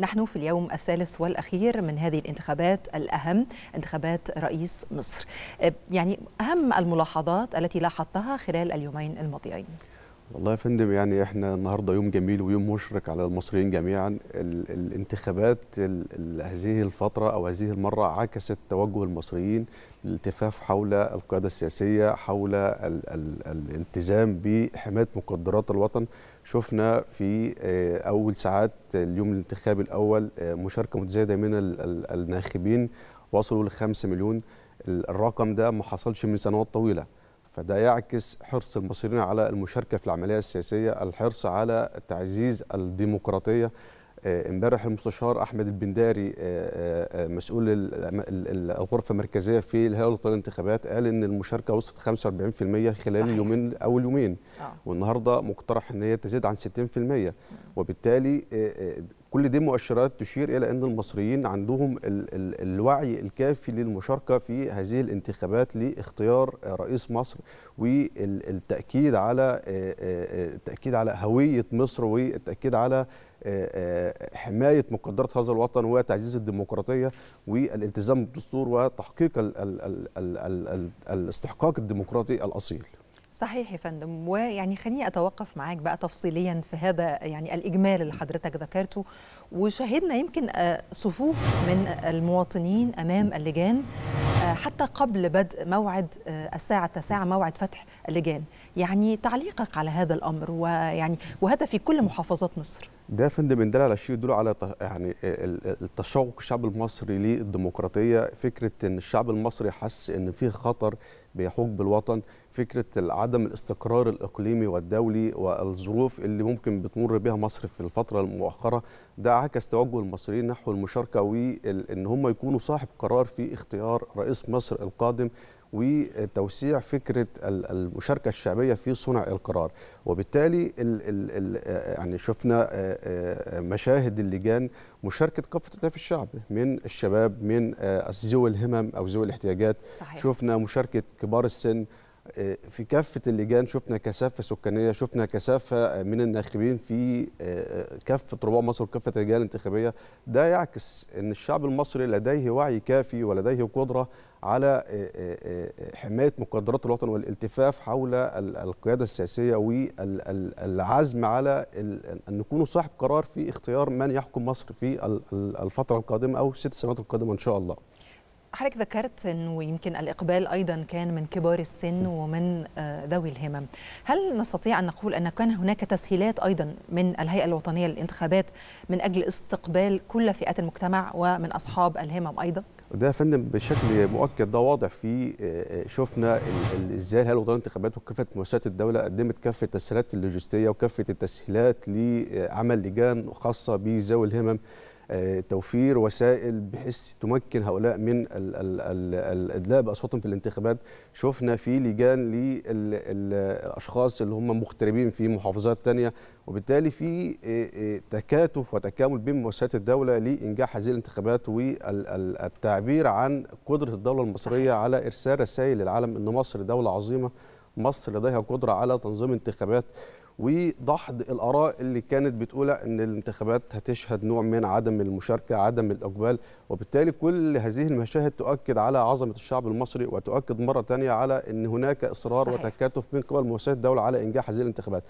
نحن في اليوم الثالث والأخير من هذه الانتخابات الأهم انتخابات رئيس مصر أه، يعني أهم الملاحظات التي لاحظتها خلال اليومين الماضيين والله يا فندم يعني احنا النهارده يوم جميل ويوم مشرق على المصريين جميعا ال الانتخابات ال ال هذه الفتره او هذه المره عكست توجه المصريين للالتفاف حول القياده السياسيه حول ال ال الالتزام بحمايه مقدرات الوطن شفنا في آه، اول ساعات اليوم الانتخابي الاول آه، مشاركه متزايده من الناخبين وصلوا 5 مليون الرقم ده ما حصلش من سنوات طويله فده يعكس حرص المصريين على المشاركه في العمليه السياسيه الحرص على تعزيز الديمقراطيه آه، امبارح المستشار احمد البنداري آه، آه، مسؤول الغرفه المركزيه في الهيئه الوطنيه للانتخابات قال ان المشاركه وصلت 45% خلال صحيح. يومين اول يومين آه. والنهارده مقترح ان هي تزيد عن 60% وبالتالي كل دي مؤشرات تشير الى ان المصريين عندهم ال ال الوعي الكافي للمشاركه في هذه الانتخابات لاختيار رئيس مصر والتاكيد على التاكيد على هويه مصر والتاكيد على حمايه مقدرات هذا الوطن وتعزيز الديمقراطيه والالتزام بالدستور وتحقيق الاستحقاق الديمقراطي الاصيل صحيح يا فندم ويعني خليني اتوقف معاك بقى تفصيليا في هذا يعني الاجمال اللي حضرتك ذكرته وشاهدنا يمكن آه، صفوف من المواطنين امام اللجان آه، حتى قبل بدء موعد آه، الساعة التاسعة موعد فتح اللجان يعني تعليقك على هذا الأمر ويعني وهذا في كل محافظات مصر ده فندم دل على شيء يدل على يعني آه، التشوق الشعب المصري للديمقراطيه فكره ان الشعب المصري حس ان في خطر بيحوك بالوطن فكره عدم الاستقرار الاقليمي والدولي والظروف اللي ممكن بتمر بها مصر في الفتره المؤخره ده عكس توجه المصريين نحو المشاركه وان هم يكونوا صاحب قرار في اختيار رئيس كاس مصر القادم وتوسيع فكره المشاركه الشعبيه في صنع القرار وبالتالي الـ الـ الـ آه، يعني شفنا آه، آه، مشاهد اللجان مشاركه كافه اطياف الشعب من الشباب من ذوي الهمم او ذوي الاحتياجات صحيح. شفنا مشاركه كبار السن آه، في كافه اللجان شفنا كثافه سكانيه شفنا كثافه من الناخبين في آه، آه، كافه رباع مصر وكافه اللجان الانتخابيه ده يعكس ان الشعب المصري لديه وعي كافي ولديه قدره على حمايه مقدرات الوطن والالتفاف حول القياده السياسيه والعزم على ان نكون صاحب قرار في اختيار من يحكم مصر في الفتره القادمه او الست سنوات القادمه ان شاء الله حضرتك ذكرت انه يمكن الاقبال ايضا كان من كبار السن ومن آه، ذوي الهمم هل نستطيع ان نقول ان كان هناك تسهيلات ايضا من الهيئه الوطنيه للانتخابات من اجل استقبال كل فئات المجتمع ومن اصحاب الهمم ايضا ده يا فندم بشكل مؤكد ده واضح في آه، آه، شفنا ازاي الهيئه الوطنيه للانتخابات وكافه مؤسسات الدوله قدمت كافه التسهيلات اللوجستيه وكافه التسهيلات لعمل لجان خاصه بذوي الهمم آه، توفير وسائل بحيث تمكن هؤلاء من الادلاء باصواتهم في الانتخابات شفنا في لجان للاشخاص اللي هم مغتربين في محافظات ثانيه وبالتالي في آه، آه، تكاتف وتكامل بين مؤسسات الدوله لانجاح هذه الانتخابات والتعبير عن قدره الدوله المصريه على ارسال رسائل للعالم ان مصر دوله عظيمه مصر لديها قدره على تنظيم انتخابات ودحض الاراء اللي كانت بتقول ان الانتخابات هتشهد نوع من عدم المشاركه عدم الاقبال وبالتالي كل هذه المشاهد تؤكد على عظمه الشعب المصري وتؤكد مره ثانيه على ان هناك اصرار صحيح. وتكاتف من قبل مؤسسات الدوله على انجاح هذه الانتخابات